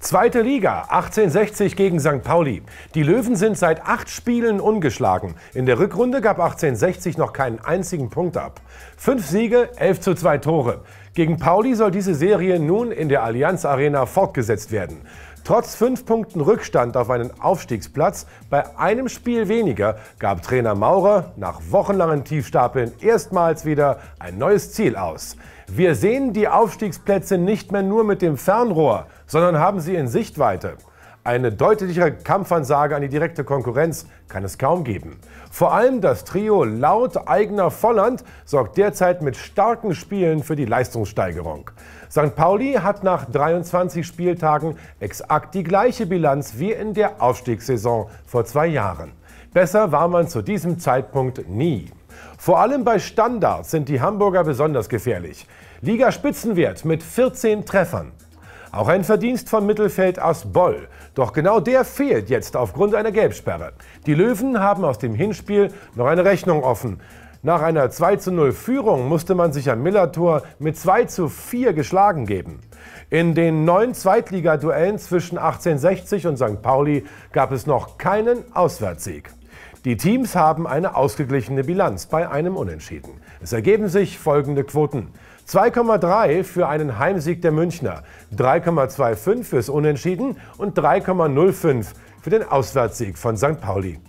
Zweite Liga, 1860 gegen St. Pauli. Die Löwen sind seit acht Spielen ungeschlagen. In der Rückrunde gab 1860 noch keinen einzigen Punkt ab. Fünf Siege, 11 zu 2 Tore. Gegen Pauli soll diese Serie nun in der Allianz Arena fortgesetzt werden. Trotz fünf Punkten Rückstand auf einen Aufstiegsplatz bei einem Spiel weniger gab Trainer Maurer nach wochenlangen Tiefstapeln erstmals wieder ein neues Ziel aus. Wir sehen die Aufstiegsplätze nicht mehr nur mit dem Fernrohr, sondern haben sie in Sichtweite. Eine deutlichere Kampfansage an die direkte Konkurrenz kann es kaum geben. Vor allem das Trio laut eigener Volland sorgt derzeit mit starken Spielen für die Leistungssteigerung. St. Pauli hat nach 23 Spieltagen exakt die gleiche Bilanz wie in der Aufstiegssaison vor zwei Jahren. Besser war man zu diesem Zeitpunkt nie. Vor allem bei Standards sind die Hamburger besonders gefährlich. Liga Spitzenwert mit 14 Treffern. Auch ein Verdienst von Mittelfeld aus Boll. Doch genau der fehlt jetzt aufgrund einer Gelbsperre. Die Löwen haben aus dem Hinspiel noch eine Rechnung offen. Nach einer 2 0 Führung musste man sich am Miller-Tor mit 2-4 geschlagen geben. In den neun Zweitligaduellen zwischen 1860 und St. Pauli gab es noch keinen Auswärtssieg. Die Teams haben eine ausgeglichene Bilanz bei einem Unentschieden. Es ergeben sich folgende Quoten. 2,3 für einen Heimsieg der Münchner, 3,25 fürs Unentschieden und 3,05 für den Auswärtssieg von St. Pauli.